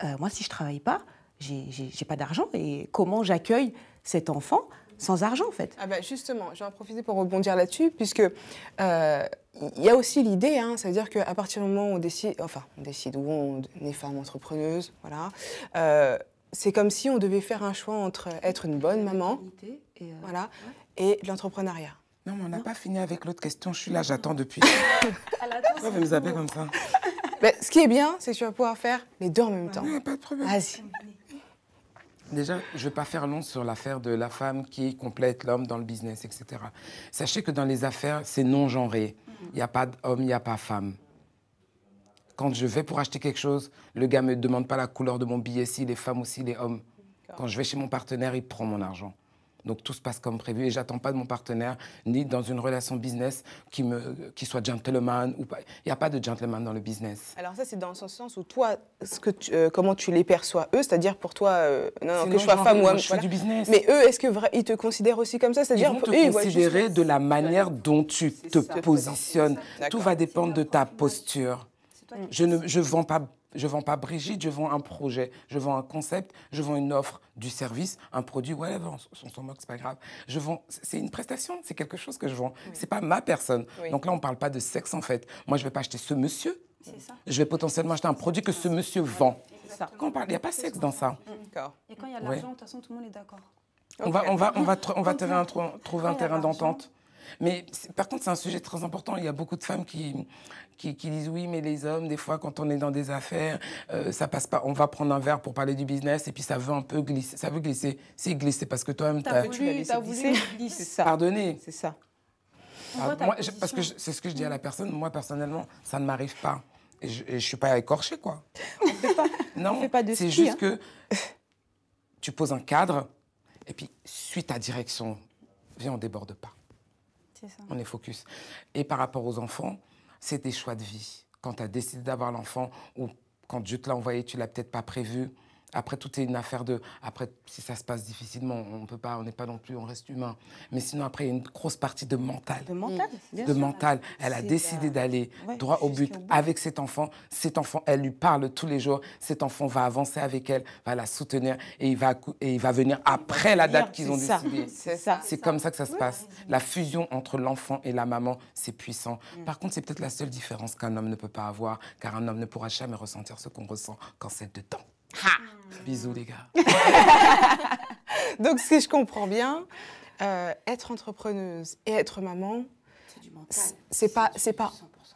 Euh, moi, si je ne travaille pas, j'ai pas d'argent. Et comment j'accueille cet enfant sans argent, en fait. Ah bah justement, en profiter pour rebondir là-dessus, puisque il euh, y a aussi l'idée, hein, ça veut dire qu'à partir du moment où on décide, enfin, on décide où on est femme entrepreneuse, voilà, c'est comme si on devait faire un choix entre être une bonne maman, et, voilà, et l'entrepreneuriat on n'a pas fini avec l'autre question. Je suis là, j'attends depuis. Pourquoi vous nous appelez comme ça Ce qui est bien, c'est que tu vas pouvoir faire les deux en même temps. pas de problème. Vas-y. Déjà, je ne vais pas faire long sur l'affaire de la femme qui complète l'homme dans le business, etc. Sachez que dans les affaires, c'est non genré. Mm. Il n'y a pas d'homme, il n'y a pas femme. Quand je vais pour acheter quelque chose, le gars ne me demande pas la couleur de mon billet, si les femmes aussi, les hommes. Quand je vais chez mon partenaire, il prend mon argent. Donc tout se passe comme prévu et j'attends pas de mon partenaire, ni dans une relation business, qui, me, qui soit gentleman ou Il n'y a pas de gentleman dans le business. Alors ça, c'est dans le sens où toi, euh, comment tu les perçois, eux, c'est-à-dire pour toi, euh, que je sois femme ou homme. Je du business. Mais eux, est-ce que qu'ils te considèrent aussi comme ça C'est-à-dire, ils vont te considérer de la manière dont tu te positionnes. Tout va dépendre de ta posture. Je ne je vends pas je vends pas Brigitte, je vends un projet, je vends un concept, je vends une offre, du service, un produit, ouais, on s'en moque, c'est pas grave. Je vends, c'est une prestation, c'est quelque chose que je vends, Ce c'est pas ma personne. Donc là, on parle pas de sexe en fait. Moi, je vais pas acheter ce monsieur. Je vais potentiellement acheter un produit que ce monsieur vend. il n'y a pas sexe dans ça. Mm. Et quand il y a l'argent, de toute façon, tout le monde est d'accord. On, va, on va, on va, on va, trouver un oh terrain d'entente. Mais par contre, c'est un sujet très important. Il y a beaucoup de femmes qui, qui, disent oui, mais les hommes, des fois, quand on est dans des affaires, euh, ça passe pas. On va prendre un verre pour parler du business et puis ça veut un peu glisser. Ça veut glisser. C'est glisser parce que toi-même, as voulu, as voulu glisser. Ça. Pardonnez. C'est ça. Ah, moi, parce que c'est ce que je dis à la personne. Moi, personnellement, ça ne m'arrive pas. Et je, ne suis pas écorché, quoi. on non, fait pas de c'est juste hein. que tu poses un cadre et puis suis ta direction. Viens, on déborde pas. On est focus. Et par rapport aux enfants, c'est des choix de vie. Quand tu as décidé d'avoir l'enfant ou quand Dieu te l'a envoyé, tu l'as peut-être pas prévu. Après, tout est une affaire de. Après, si ça se passe difficilement, on peut pas, on n'est pas non plus, on reste humain. Mais sinon, après, il y a une grosse partie de mental. De mental, mm. De mental. Elle a décidé d'aller droit au but, avec cet enfant. Cet enfant, elle lui parle tous les jours. Cet enfant va avancer avec elle, va la soutenir et il va, et il va venir après la date qu'ils ont décidé C'est ça. C'est comme ça que ça se passe. La fusion entre l'enfant et la maman, c'est puissant. Mm. Par contre, c'est peut-être la seule différence qu'un homme ne peut pas avoir, car un homme ne pourra jamais ressentir ce qu'on ressent quand c'est dedans. Ha mm. Bisous les gars. Donc si je comprends bien, euh, être entrepreneuse et être maman, c'est pas c'est pas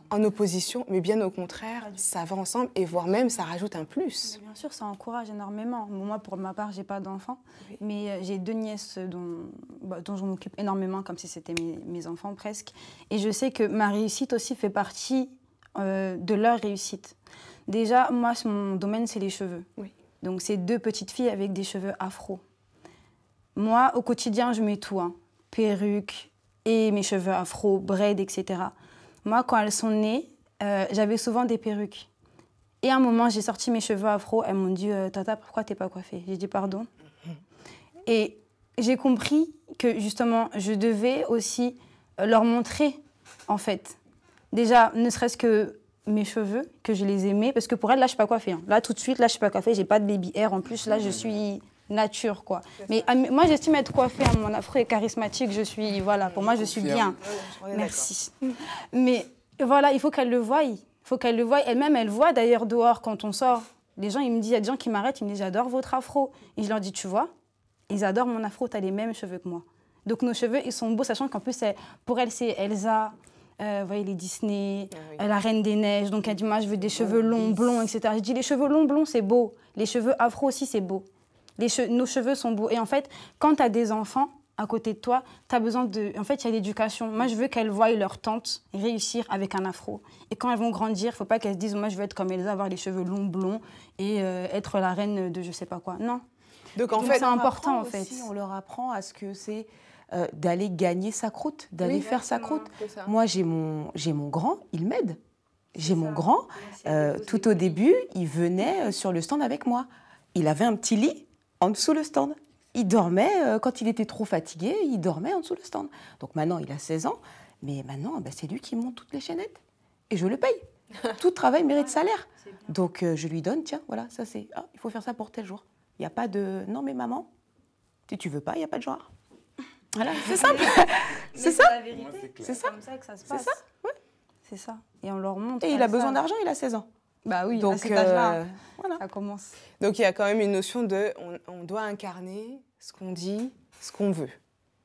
en opposition, mais bien au contraire, ça va ensemble et voire même ça rajoute un plus. Bien sûr, ça encourage énormément. Moi, pour ma part, j'ai pas d'enfants, mais euh, j'ai deux nièces bah, dont, je m'occupe énormément, comme si c'était mes, enfants presque. Et je sais que ma réussite aussi fait partie euh, de leur réussite. Déjà, moi, mon domaine, c'est les cheveux. Oui. Donc, c'est deux petites filles avec des cheveux afro. Moi, au quotidien, je mets tout. Perruques, hein. Perruque et mes cheveux afro, braids, etc. Moi, quand elles sont nées, euh, j'avais souvent des perruques. Et à un moment, j'ai sorti mes cheveux afro. Elles m'ont dit euh, Tata, pourquoi t'es pas coiffée J'ai dit Pardon. Et j'ai compris que justement, je devais aussi euh, leur montrer, en fait. Déjà, ne serait-ce que mes cheveux, que je les aimais, parce que pour elle, là, je ne suis pas coiffée. Hein. Là, tout de suite, là, je ne suis pas coiffée, j'ai pas de baby hair. En plus, là, je suis nature, quoi. Ah, mais moi, j'estime être coiffée, hein, mon afro est charismatique, je suis, voilà, pour moi, je suis bien. Merci. Mais voilà, il faut qu'elle le voie. Il faut qu'elle le voie. Elle-même, elle voit d'ailleurs dehors quand on sort. Les gens, ils me disent, il y a des gens qui m'arrêtent, ils me disent, j'adore votre afro. Et je leur dis, tu vois, ils adorent mon afro, tu as les mêmes cheveux que moi. Donc nos cheveux, ils sont beaux, sachant qu'en plus, pour elle, c'est Elsa, euh, vous voyez les Disney, ah euh, la Reine des Neiges. Donc elle dit moi je veux des oh, cheveux longs, blonds, etc. Je dis les cheveux longs, blonds c'est beau, les cheveux afro aussi c'est beau. Les nos cheveux sont beaux. Et en fait, quand tu as des enfants à côté de toi, tu as besoin de... En fait, il y a l'éducation. Moi, je veux qu'elles voient leur tante réussir avec un afro. Et quand elles vont grandir, il faut pas qu'elles se disent, moi, je veux être comme elles avoir les cheveux longs, blonds, et euh, être la reine de je sais pas quoi. Non. Donc, en fait, c'est important, en fait. on leur apprend à ce que c'est... Euh, d'aller gagner sa croûte, d'aller faire sa croûte. Moi, j'ai mon, j'ai mon grand, il m'aide. J'ai mon grand. Euh, tout au début, il venait euh, sur le stand avec moi. Il avait un petit lit en dessous le stand. Il dormait, quand il était trop fatigué, il dormait en dessous le stand. Donc maintenant, il a 16 ans, mais maintenant, ben, c'est lui qui monte toutes les chaînettes. Et je le paye. Tout travail mérite salaire. Donc je lui donne, tiens, voilà, ça c'est, ah, il faut faire ça pour tel jour. Il n'y a pas de, non mais maman, si tu veux pas, il n'y a pas de joueur. Voilà, c'est simple. c'est ça. C'est ça. comme ça ça C'est ça. C'est ça. Et on leur montre. Et il a besoin d'argent, il a 16 ans. Bah oui, donc à cet euh, hein. voilà. ça commence. Donc il y a quand même une notion de on doit incarner ce qu'on dit, ce qu'on veut.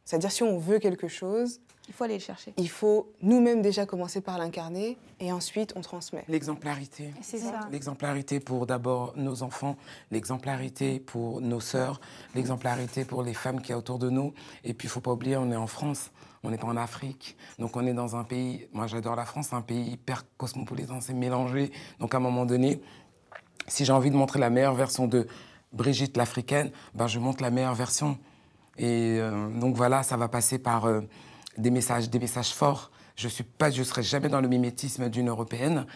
C'est-à-dire si on veut quelque chose, il faut aller le chercher. Il faut nous-mêmes déjà commencer par l'incarner et ensuite on transmet. L'exemplarité. C'est ça. L'exemplarité pour d'abord nos enfants, l'exemplarité pour nos sœurs, l'exemplarité pour les femmes qui a autour de nous. Et puis il faut pas oublier, on est en France. On n'est pas en Afrique, donc on est dans un pays, moi j'adore la France, un pays hyper cosmopolitain, c'est mélangé. Donc à un moment donné, si j'ai envie de montrer la meilleure version de Brigitte l'Africaine, ben je montre la meilleure version. Et euh, donc voilà, ça va passer par euh, des messages, des messages forts. Je suis pas, je serai jamais dans le mimétisme d'une européenne.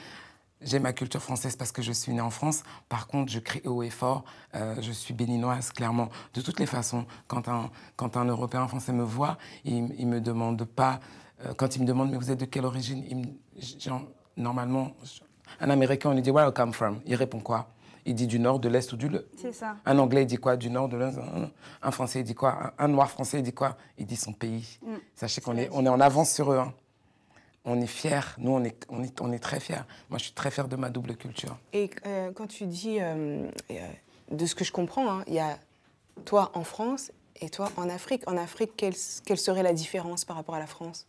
J'ai ma culture française parce que je suis née en France. Par contre, je crie haut et fort. Euh, je suis béninoise, clairement. De toutes les façons, quand un, quand un Européen français me voit, il, ne me demande pas. Euh, quand il me demande, mais vous êtes de quelle origine il Normalement, un Américain, on lui dit, Where you come from Il répond quoi il dit du nord, de l'est ou du le. C'est ça. Un anglais, il dit quoi Du nord, de l'est Un français, il dit quoi un, noir français, il dit quoi Il dit son pays. Mm. Sachez qu'on est, on est en avance sur eux. Hein. On est fiers. Nous, on est, on, est, on est très fiers. Moi, je suis très fier de ma double culture. Et euh, quand tu dis, euh, euh, de ce que je comprends, hein, il y a toi en France et toi en Afrique. En Afrique, quelle, quelle serait la différence par rapport à la France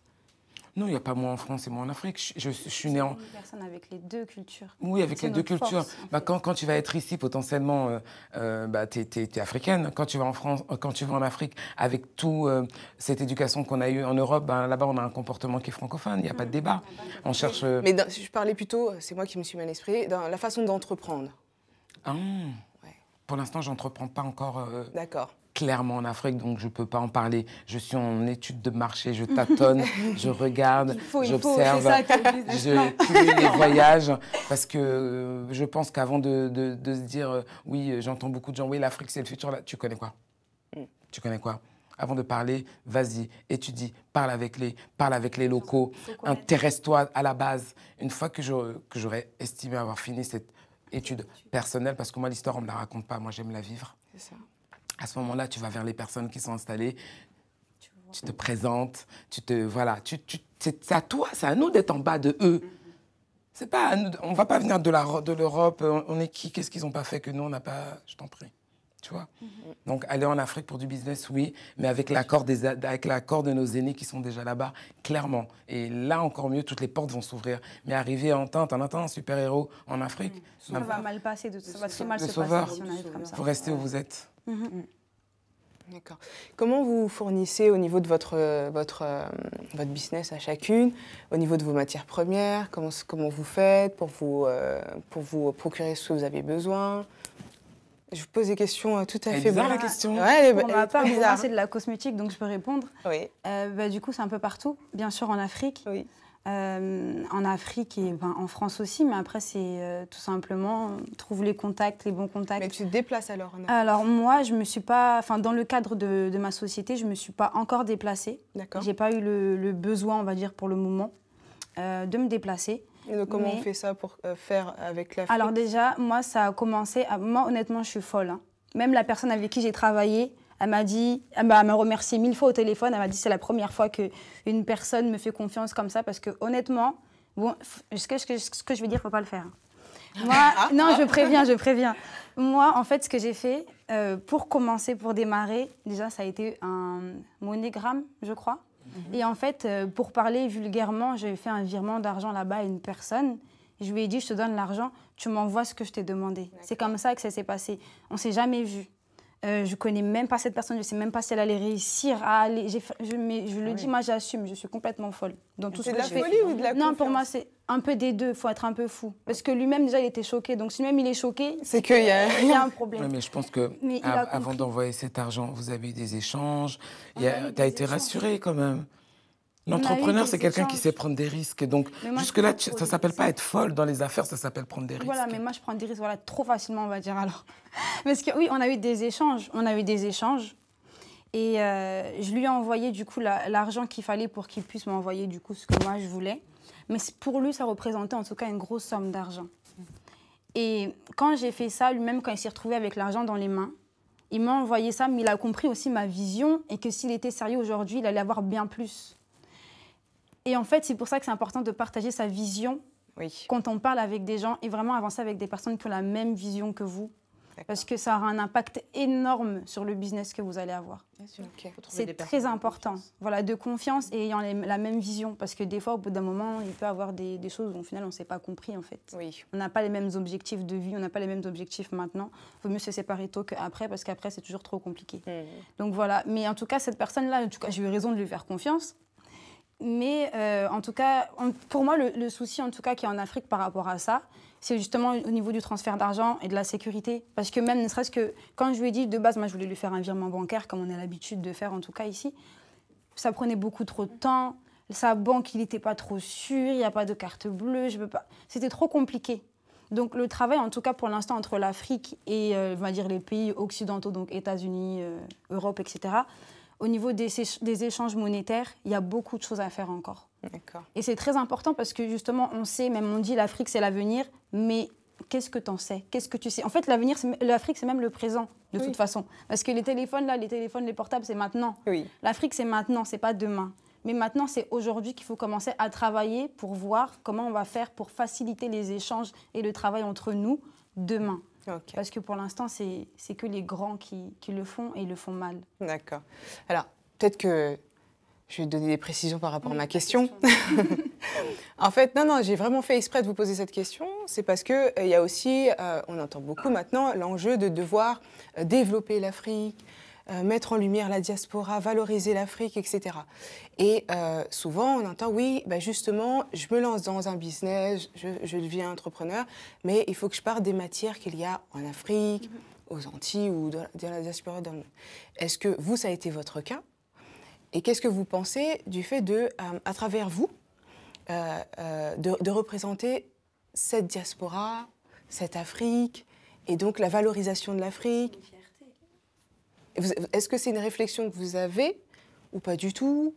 non, il n'y a pas moi en France et moi en Afrique. Je, suis né en. Une personne avec les deux cultures. Oui, avec les deux cultures. bah, quand, quand, tu vas être ici, potentiellement, euh, euh, bah, tu es, africaine. Quand tu vas en France, euh, quand tu vas en Afrique, avec toute cette éducation qu'on a eue en Europe, bah, là-bas, on a un comportement qui est francophone. Il n'y a pas de mmh. débat. On cherche. Mais je parlais plutôt, c'est moi qui me suis mal l'esprit, dans la façon d'entreprendre. Ah. Pour l'instant, j'entreprends pas encore. D'accord clairement en Afrique, donc je ne peux pas en parler. Je suis en étude de marché, je tâtonne, je regarde, j'observe, je fais des voyages, parce que euh, je pense qu'avant de, de, se dire, euh, oui, euh, j'entends beaucoup de gens, oui, l'Afrique c'est le futur, là, tu connais quoi mm. Tu connais quoi avant de parler, vas-y, étudie, parle avec les, parle avec les locaux, intéresse-toi à la base. Une fois que j'aurais estimé avoir fini cette étude personnelle, parce que moi l'histoire on me la raconte pas, moi j'aime la vivre. Ça à ce moment-là, tu vas vers les personnes qui sont installées, tu, te présentes, tu te. Voilà, tu, c'est à toi, c'est à nous d'être en bas de eux. Mm-hmm. C'est pas C'est pas, on va pas venir de la, de l'Europe. On est qui Qu'est-ce qu'ils ont pas fait que nous on n'a pas Je t'en prie. Tu vois. Mm-hmm. Donc aller en Afrique pour du business, oui, mais avec l'accord des, avec l'accord de nos aînés qui sont déjà là-bas, clairement. Et là encore mieux, toutes les portes vont s'ouvrir. Mais arriver en teinte, en attendant super héros en Afrique, mm ça va mal passer. ça va très mal se passer Vous restez où vous êtes. Mhm. Mm. D'accord. Comment vous fournissez au niveau de votre, votre, euh, votre business à chacune, au niveau de vos matières premières, comment, comment vous faites pour vous, euh, pour vous procurer ce que vous avez besoin je vous pose des questions euh, tout à fait bizarre, la question. Ouais, pour c'est de la cosmétique, donc je peux répondre. Oui. Bah, du coup, c'est un peu partout. Bien sûr, en Afrique. Oui. Euh, en Afrique et ben, en France aussi, mais après c'est euh, tout simplement trouve les contacts, les bons contacts. Mais tu te déplaces alors Alors moi, je me suis pas, enfin dans le cadre de, de, ma société, je me suis pas encore déplacée. D'accord. J'ai pas eu le, besoin, on va dire, pour le moment, euh, de me déplacer. Et donc, comment on fait ça pour faire avec l'Afrique Alors déjà, moi ça a commencé. Moi honnêtement, je suis folle. Hein. Même la personne avec qui j'ai travaillé, elle m'a dit, elle m'a remercié mille fois au téléphone. Elle m'a dit c'est la première fois que une personne me fait confiance comme ça parce que honnêtement, ce que, ce que je veux dire, faut pas le faire. Hein. Ah. non, je préviens, je préviens. Moi, en fait, ce que j'ai fait euh, pour commencer, pour démarrer, déjà, ça a été un monogramme, je crois. Mhm. Et en fait, euh, pour parler vulgairement, j'ai fait un virement d'argent là-bas à une personne. Je lui ai dit, je te donne l'argent, tu m'envoies ce que je t'ai demandé. C'est comme ça que ça s'est passé. On s'est jamais vu. Euh, je connais même pas cette personne, je sais même pas si elle allait réussir à aller. Je, le ah dis, moi j'assume, je suis complètement folle. Dans tout ce de que la folie ou de la Non, pour moi c'est un peu des deux, il faut être un peu fou. Parce que lui-même déjà il était choqué, donc si lui-même il est choqué, c'est qu'il euh, y, a... un problème. Oui, mais je pense que avant d'envoyer cet argent, vous avez eu des échanges, tu as été rassuré quand même. L'entrepreneur, c'est quelqu'un qui sait prendre des risques. Donc, jusque-là, ça ne s'appelle pas être folle dans les affaires, ça s'appelle prendre des risques. Voilà, mais moi, je prends des risques voilà, trop facilement, on va dire alors. Parce que oui, on a eu des échanges. On a eu des échanges. Et euh, je lui ai envoyé, du coup, l'argent qu'il fallait pour qu'il puisse m'envoyer, du coup, ce que moi, je voulais. Mais pour lui, ça représentait en tout cas une grosse somme d'argent. Et quand j'ai fait ça, lui-même, quand il s'est retrouvé avec l'argent dans les mains, il m'a envoyé ça, mais il a compris aussi ma vision et que s'il était sérieux aujourd'hui, il allait avoir bien plus. Et en fait, c'est pour ça que c'est important de partager sa vision oui. quand on parle avec des gens et vraiment avancer avec des personnes qui ont la même vision que vous. Parce que ça aura un impact énorme sur le business que vous allez avoir. C'est très important. voilà, de confiance et ayant la même vision. Parce que des fois, au bout d'un moment, il peut y avoir des, choses où au final, on ne s'est pas compris en fait. Oui. On n'a pas les mêmes objectifs de vie, on n'a pas les mêmes objectifs maintenant. Il vaut mieux se séparer tôt qu'après parce qu'après, c'est toujours trop compliqué. Mmh. Donc voilà. Mais en tout cas, cette personne-là, en tout cas, j'ai eu raison de lui faire confiance mais euh, en tout cas, pour moi, le, souci en tout cas qui est en Afrique par rapport à ça, c'est justement au niveau du transfert d'argent et de la sécurité. Parce que même ne serait-ce que quand je lui ai dit de base, moi je voulais lui faire un virement bancaire comme on a l'habitude de faire en tout cas ici, ça prenait beaucoup trop de temps. Sa banque, il n'était pas trop sûr, il n'y a pas de carte bleue, je peux pas. C'était trop compliqué. Donc le travail, en tout cas pour l'instant, entre l'Afrique et euh, on va dire les pays occidentaux, donc États-Unis, euh, Europe, etc au niveau des, échanges monétaires, il y a beaucoup de choses à faire encore. Et c'est très important parce que justement, on sait, même on dit l'Afrique c'est l'avenir, mais qu'est-ce que tu en sais Qu'est-ce que tu sais En fait, l'avenir, l'Afrique c'est même le présent de toute façon, parce que les téléphones là, les téléphones, les portables, c'est maintenant. Oui. L'Afrique c'est maintenant, c'est pas demain. Mais maintenant, c'est aujourd'hui qu'il faut commencer à travailler pour voir comment on va faire pour faciliter les échanges et le travail entre nous demain. Parce que pour l'instant, c'est que les grands qui, qui, le font et ils le font mal. D'accord. Alors, peut-être que je vais donner des précisions par rapport à ma question. en fait, non, non, j'ai vraiment fait exprès de vous poser cette question. C'est parce qu'il euh, il y a aussi, euh, on entend beaucoup maintenant, l'enjeu de devoir euh, développer l'Afrique, euh, mettre en lumière la diaspora, valoriser l'Afrique, etc. Et euh, souvent, on entend, oui, bah, justement, je me lance dans un business, je, deviens entrepreneur, mais il faut que je parte des matières qu'il y a en Afrique, mhm. aux Antilles ou dans, la diaspora. Est-ce que vous, ça a été votre cas Et qu'est-ce que vous pensez du fait de, euh, à travers vous, de représenter cette diaspora, cette Afrique, et donc la valorisation de l'Afrique est-ce que c'est une réflexion que vous avez ou pas du tout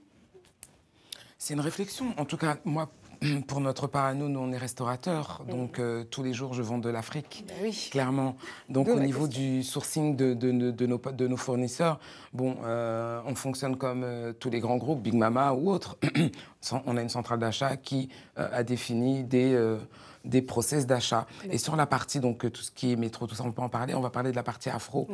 C'est une réflexion. En tout cas, moi, pour notre part, nous, nous, on est restaurateurs. Mm. Donc, euh, tous les jours, je vends de l'Afrique, ben oui. clairement. Donc, au niveau du sourcing de, nos, de nos fournisseurs, bon, euh, on fonctionne comme euh, tous les grands groupes, Big Mama ou autres. on a une centrale d'achat qui a défini des des process d'achat. Et sur la partie, donc euh, tout ce qui est métro, tout ça, on peut en parler. On va parler de la partie afro.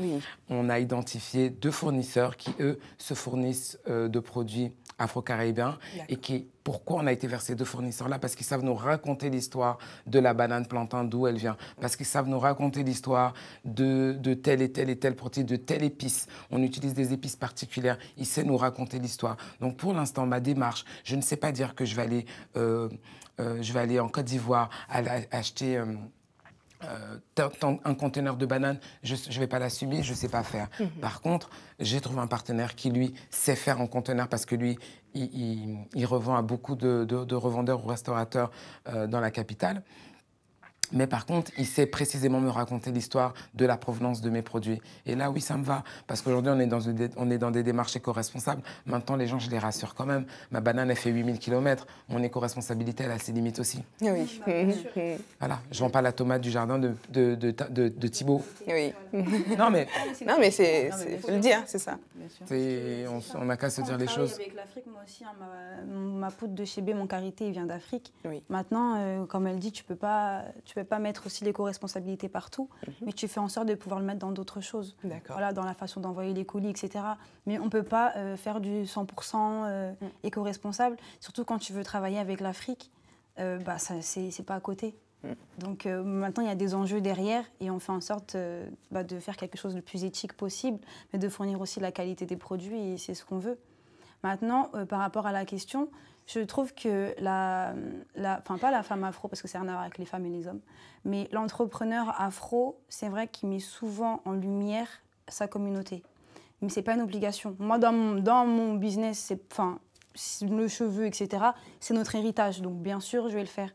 On a identifié deux fournisseurs qui, eux, se fournissent euh, de produits afro-caribéens et qui pourquoi on a été versé deux fournisseurs-là Parce qu'ils savent nous raconter l'histoire de la banane plantain, d'où elle vient. Parce qu'ils savent nous raconter l'histoire de, de tel et telle et telle protéine, de telle épice. On utilise des épices particulières. Ils savent nous raconter l'histoire. Donc pour l'instant, ma démarche, je ne sais pas dire que je vais aller euh, euh, je vais aller en Côte d'Ivoire acheter. Euh, euh, un conteneur de bananes, je ne vais pas l'assumer, je ne sais pas faire. Mhm. Par contre, j'ai trouvé un partenaire qui, lui, sait faire en conteneur parce que lui, il, revend à beaucoup de, revendeurs ou restaurateurs dans la capitale. Mais par contre, il sait précisément me raconter l'histoire de la provenance de mes produits. Et là, oui, ça me va. Parce qu'aujourd'hui, on, est dans on est dans des démarches éco-responsables. Maintenant, les gens, je les rassure quand même. Ma banane, elle fait 8000 km. Mon éco-responsabilité, elle a ses limites aussi. Oui. voilà. Je vends pas la tomate du jardin de, de, Thibault. Oui. non, mais. Non, mais c'est. le dire, c'est ça. On, on a qu'à se dire des choses. Avec l'Afrique, moi aussi, hein. ma, poudre de chez B, mon Carité il vient d'Afrique. Oui. Maintenant, euh, comme elle dit, tu ne peux pas. Tu pas mettre aussi l'éco-responsabilité partout, mhm. mais tu fais en sorte de pouvoir le mettre dans d'autres choses. Voilà, dans la façon d'envoyer les colis, etc. Mais on ne peut pas euh, faire du 100% euh, mm. éco-responsable, surtout quand tu veux travailler avec l'Afrique. Euh, bah, c'est pas à côté. Mm. Donc maintenant, il y a des enjeux derrière et on fait en sorte bah, de faire quelque chose de plus éthique possible, mais de fournir aussi la qualité des produits et c'est ce qu'on veut. Maintenant, par rapport à la question, je trouve que la, enfin pas la femme afro parce que c'est un à avec les femmes et les hommes, mais l'entrepreneur afro, c'est vrai qu'il met souvent en lumière sa communauté. Mais c'est pas une obligation. Moi, dans mon, dans mon business, c'est, enfin, le cheveu, etc. C'est notre héritage, donc bien sûr, je vais le faire.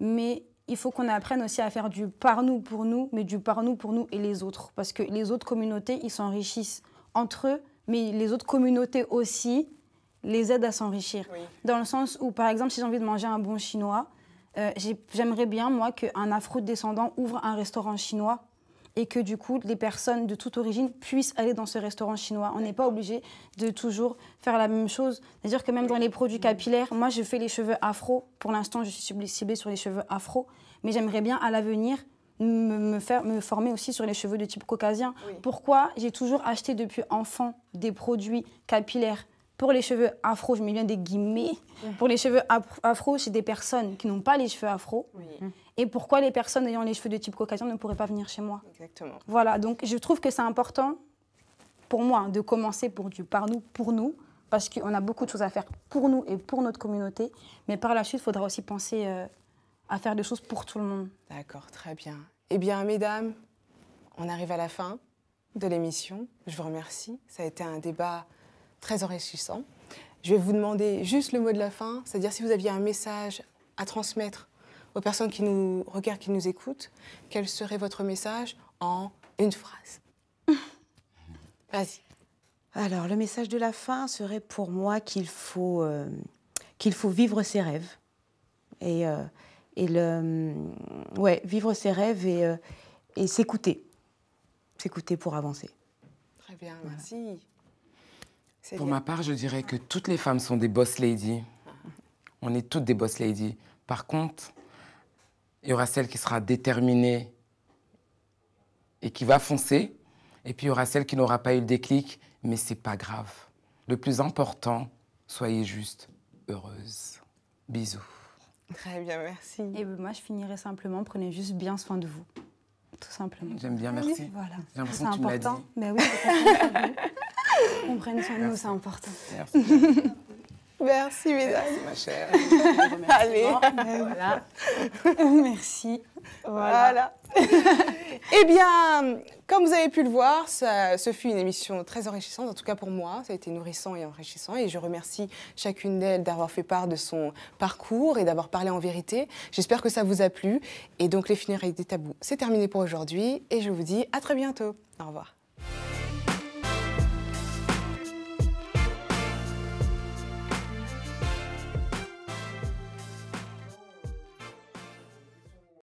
Mais il faut qu'on apprenne aussi à faire du par nous pour nous, mais du par nous pour nous et les autres, parce que les autres communautés, ils s'enrichissent entre eux, mais les autres communautés aussi les aide à s'enrichir. Dans le sens où, par exemple, si j'ai envie de manger un bon chinois, euh, j'aimerais bien, moi, qu'un afro-descendant ouvre un restaurant chinois et que du coup les personnes de toute origine puissent aller dans ce restaurant chinois. On n'est pas obligé de toujours faire la même chose. C'est-à-dire que même dans les produits capillaires, moi je fais les cheveux afro. Pour l'instant, je suis ciblée sur les cheveux afro, mais j'aimerais bien à l'avenir me, faire, me former aussi sur les cheveux de type caucasien. Pourquoi j'ai toujours acheté depuis enfant des produits capillaires pour les cheveux afro, je mets bien des guillemets. Pour les cheveux afro, chez des personnes qui n'ont pas les cheveux afro. Mmh. Et pourquoi les personnes ayant les cheveux de type caucasien ne pourraient pas venir chez moi Exactement. Voilà, donc je trouve que c'est important pour moi de commencer pour du par nous, pour nous, parce qu'on a beaucoup de choses à faire pour nous et pour notre communauté. Mais par la suite, il faudra aussi penser euh, à faire des choses pour tout le monde. D'accord, très bien. Eh bien, mesdames, on arrive à la fin de l'émission. Je vous remercie. Ça a été un débat très enrichissant. Je vais vous demander juste le mot de la fin, c'est-à-dire si vous aviez un message à transmettre aux personnes qui nous regardent, qui nous écoutent, quel serait votre message en une phrase Vas-y. Alors, le message de la fin serait pour moi qu'il faut, euh, qu'il faut vivre ses rêves. Et, euh, le, mm, ouais, vivre ses rêves euh, et, s'écouter. S'écouter pour avancer. Très bien, merci. Pour ma part, je dirais que toutes les femmes sont des boss ladies. On est toutes des boss ladies. Par contre, il y aura celle qui sera déterminée et qui va foncer. Et puis il y aura celle qui n'aura pas eu le déclic, mais c'est pas grave. Le plus important, soyez juste heureuse. Bisous. Très bien, merci. Et ben, moi, je finirai simplement, prenez juste bien soin de vous. Tout simplement. J'aime bien, merci. Voilà. Ben c'est important. Mais oui, On prenne soin de nous, c'est important. Merci. Merci, mesdames. Merci, ma chère. Allez. Voilà. Merci. Voilà. eh bien, comme vous avez pu le voir, ce fut une émission très enrichissante, en tout cas pour moi. Ça a été nourrissant et enrichissant. Et je remercie chacune d'elles d'avoir fait part de son parcours et d'avoir parlé en vérité. J'espère que ça vous a plu. Et donc, les funérailles des tabous, c'est terminé pour aujourd'hui. Et je vous dis à très bientôt. Au revoir.